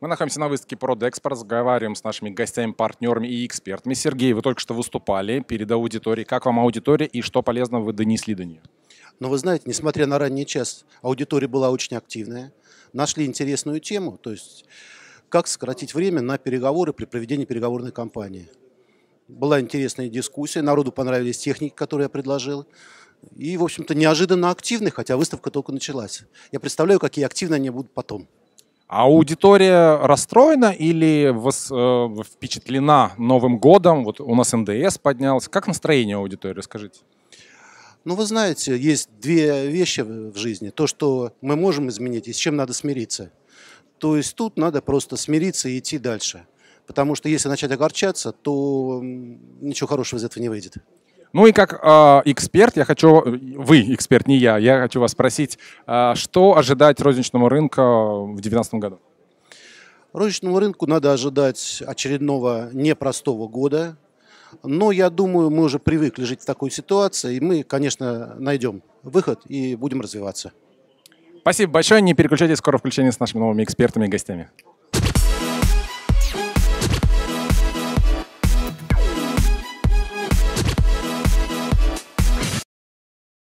Мы находимся на выставке «Продекспорт», разговариваем с нашими гостями, партнерами и экспертами. Сергей, вы только что выступали перед аудиторией. Как вам аудитория и что полезного вы донесли до нее? Но ну, вы знаете, несмотря на ранний час, аудитория была очень активная. Нашли интересную тему, то есть как сократить время на переговоры при проведении переговорной кампании. Была интересная дискуссия, народу понравились техники, которые я предложил. И, в общем-то, неожиданно активны, хотя выставка только началась. Я представляю, какие активные они будут потом. А аудитория расстроена или вос, э, впечатлена Новым годом? Вот у нас НДС поднялся. Как настроение аудитории, Расскажите. Ну, вы знаете, есть две вещи в жизни. То, что мы можем изменить, и с чем надо смириться. То есть тут надо просто смириться и идти дальше. Потому что если начать огорчаться, то ничего хорошего из этого не выйдет. Ну и как э, эксперт, я хочу, вы эксперт, не я, я хочу вас спросить, э, что ожидать розничному рынку в 2019 году? Розничному рынку надо ожидать очередного непростого года, но я думаю, мы уже привыкли жить в такой ситуации, и мы, конечно, найдем выход и будем развиваться. Спасибо большое, не переключайтесь, скоро включение с нашими новыми экспертами и гостями.